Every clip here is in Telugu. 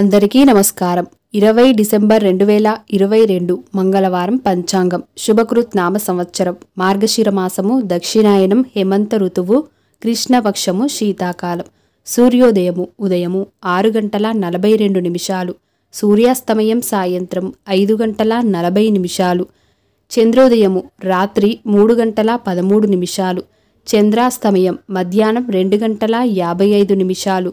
అందరికీ నమస్కారం ఇరవై డిసెంబర్ రెండు వేల ఇరవై రెండు మంగళవారం పంచాంగం శుభకృత్ నామ సంవత్సరం మార్గశిర మాసము దక్షిణాయనం హేమంత ఋతువు కృష్ణపక్షము శీతాకాలం సూర్యోదయము ఉదయము ఆరు గంటల నలభై రెండు నిమిషాలు సూర్యాస్తమయం సాయంత్రం ఐదు గంటల నలభై నిమిషాలు చంద్రోదయము రాత్రి మూడు గంటల పదమూడు నిమిషాలు చంద్రాస్తమయం మధ్యాహ్నం రెండు గంటల యాభై ఐదు నిమిషాలు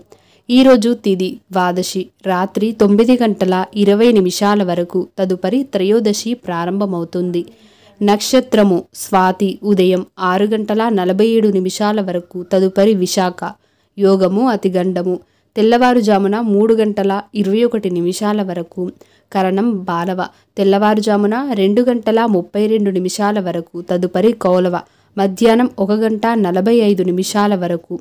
ఈరోజు తిది ద్వాదశి రాత్రి తొమ్మిది గంటల ఇరవై నిమిషాల వరకు తదుపరి త్రయోదశి ప్రారంభమవుతుంది నక్షత్రము స్వాతి ఉదయం ఆరు గంటల నలభై ఏడు నిమిషాల వరకు తదుపరి విశాఖ యోగము అతిగండము తెల్లవారుజామున మూడు గంటల ఇరవై ఒకటి నిమిషాల వరకు కరణం బాలవ తెల్లవారుజామున రెండు గంటల ముప్పై రెండు నిమిషాల వరకు తదుపరి కౌలవ మధ్యాహ్నం ఒక గంట నలభై ఐదు నిమిషాల వరకు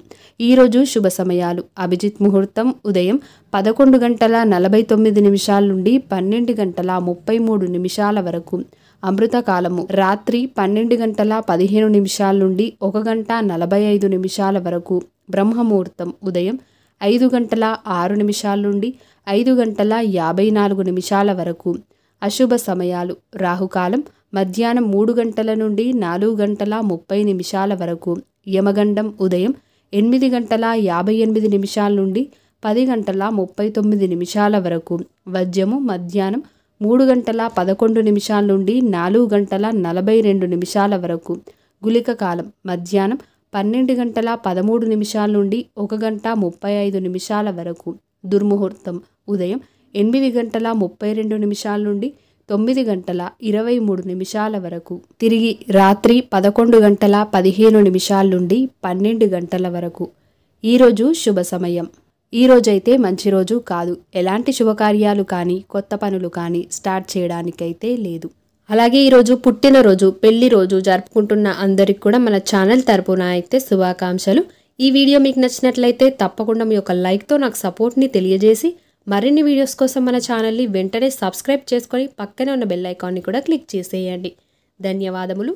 ఈరోజు శుభ సమయాలు అభిజిత్ ముహూర్తం ఉదయం పదకొండు గంటల నలభై తొమ్మిది నిమిషాల నుండి పన్నెండు గంటల ముప్పై మూడు నిమిషాల వరకు అమృతకాలము రాత్రి పన్నెండు గంటల పదిహేను నిమిషాల నుండి ఒక గంట నలభై ఐదు నిమిషాల వరకు బ్రహ్మముహూర్తం ఉదయం ఐదు గంటల ఆరు నిమిషాల నుండి ఐదు గంటల యాభై నాలుగు నిమిషాల వరకు అశుభ సమయాలు రాహుకాలం మధ్యాహ్నం మూడు గంటల నుండి నాలుగు గంటల ముప్పై నిమిషాల వరకు యమగండం ఉదయం ఎనిమిది గంటల యాభై ఎనిమిది నిమిషాల నుండి పది గంటల ముప్పై తొమ్మిది నిమిషాల వరకు వజ్యము మధ్యాహ్నం మూడు గంటల పదకొండు నిమిషాల నుండి నాలుగు గంటల నలభై రెండు నిమిషాల వరకు గులిక కాలం మధ్యాహ్నం పన్నెండు గంటల పదమూడు నిమిషాల నుండి ఒక గంట ముప్పై ఐదు నిమిషాల వరకు దుర్ముహూర్తం ఉదయం ఎనిమిది గంటల ముప్పై రెండు నిమిషాల నుండి తొమ్మిది గంటల ఇరవై మూడు నిమిషాల వరకు తిరిగి రాత్రి పదకొండు గంటల పదిహేను నిమిషాల నుండి పన్నెండు గంటల వరకు ఈరోజు శుభ సమయం ఈరోజైతే మంచి రోజు కాదు ఎలాంటి శుభకార్యాలు కానీ కొత్త పనులు కానీ స్టార్ట్ చేయడానికైతే లేదు అలాగే ఈరోజు పుట్టినరోజు పెళ్లి రోజు జరుపుకుంటున్న అందరికి కూడా మన ఛానల్ తరపున అయితే శుభాకాంక్షలు ఈ వీడియో మీకు నచ్చినట్లయితే తప్పకుండా మీ యొక్క లైక్తో నాకు సపోర్ట్ని తెలియజేసి మరిన్ని వీడియోస్ కోసం మన ఛానల్ని వెంటనే సబ్స్క్రైబ్ చేసుకొని పక్కనే ఉన్న బెల్ ఐకాన్ని కూడా క్లిక్ చేసేయండి ధన్యవాదములు